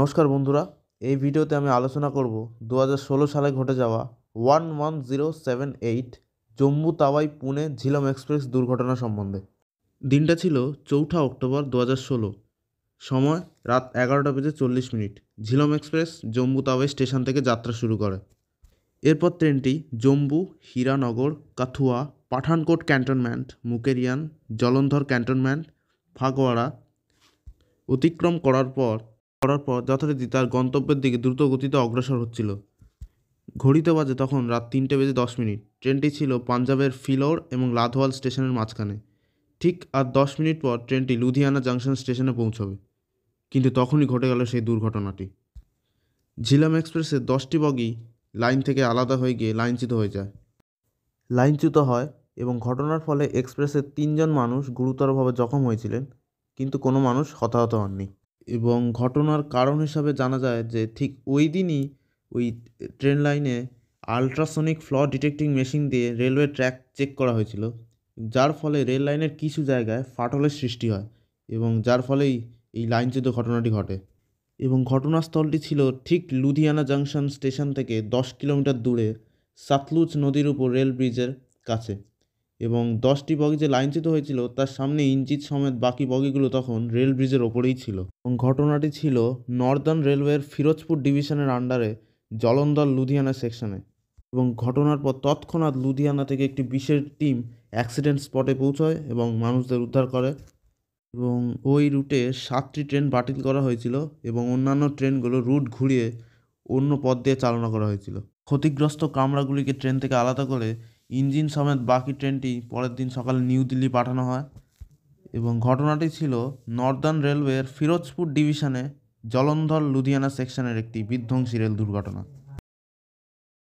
নমস্কার বন্ধুরা এই ভিডিওতে আমি আলোচনা করব দু সালে ঘটে যাওয়া one one zero seven eight Jammu Tawi Pune Jhelum express দুর্ঘটনা সম্বন্ধে দিনটা ছিল চৌঠা অক্টোবর দু ষোলো সময় রাত এগারোটা বেজে চল্লিশ minute Jhelum express Jammu Tawi station থেকে যাত্রা শুরু করে এরপর ট্রেনটি জম্মু হীরানগর কাথুয়া পাঠানকোট ক্যান্টনমেন্ট মুকেরিয়ান জলন্ধর ক্যান্টনমেন্ট ফাগওয়ারা অতিক্রম করার পর করার পর যথারীতি তার গন্তব্যের দিকে দ্রুত গতিতে অগ্রসর হচ্ছিল ঘড়িতে বাজে তখন রাত তিনটে বেজে দশ মিনিট ট্রেনটি ছিল পাঞ্জাবের ফিলোর এবং লাধওয়াল স্টেশনের মাঝখানে ঠিক আর দশ মিনিট পর ট্রেনটি লুধিয়ানা জাংশন স্টেশনে পৌঁছবে কিন্তু তখনই ঘটে গেল সেই দুর্ঘটনাটি ঝিলাম এক্সপ্রেসের দশটি বগি লাইন থেকে আলাদা হয়ে গিয়ে লাইনচ্যুত হয়ে যায় লাইনচ্যুত হয় এবং ঘটনার ফলে এক্সপ্রেসের তিনজন মানুষ গুরুতরভাবে জখম হয়েছিলেন কিন্তু কোনো মানুষ হতাহত হননি এবং ঘটনার কারণ হিসাবে জানা যায় যে ঠিক ওই দিনই ওই ট্রেন লাইনে আল্ট্রাসনিক ফ্ল ডিটেক্টিং মেশিন দিয়ে রেলওয়ে ট্র্যাক চেক করা হয়েছিল যার ফলে রেল লাইনের কিছু জায়গায় ফাটলের সৃষ্টি হয় এবং যার ফলেই এই লাইনচ্যুত ঘটনাটি ঘটে এবং ঘটনাস্থলটি ছিল ঠিক লুধিয়ানা জাংশন স্টেশন থেকে দশ কিলোমিটার দূরে সাতলুজ নদীর উপর রেল ব্রিজের কাছে এবং দশটি বগি যে লাইনচ্যুত হয়েছিল তার সামনে ইঞ্চিত সমেত বাকি বগিগুলো তখন রেল ব্রিজের ওপরেই ছিল এবং ঘটনাটি ছিল নর্দার্ন রেলওয়ের ফিরোজপুর ডিভিশনের আন্ডারে জলন্দর লুধিয়ানা সেকশনে এবং ঘটনার পর তৎক্ষণাৎ লুধিয়ানা থেকে একটি বিশেষ টিম অ্যাক্সিডেন্ট স্পটে পৌঁছয় এবং মানুষদের উদ্ধার করে এবং ওই রুটে সাতটি ট্রেন বাতিল করা হয়েছিল এবং অন্যান্য ট্রেনগুলো রুট ঘুরিয়ে অন্য পথ দিয়ে চালনা করা হয়েছিল ক্ষতিগ্রস্ত কামরাগুলিকে ট্রেন থেকে আলাদা করে ইঞ্জিন সমেত বাকি ট্রেনটি পরের দিন সকালে নিউ দিল্লি পাঠানো হয় এবং ঘটনাটি ছিল নর্দার্ন রেলওয়ের ফিরোজপুর ডিভিশনে জলন্ধর লুধিয়ানা সেকশনের একটি বিধ্বংসী রেল দুর্ঘটনা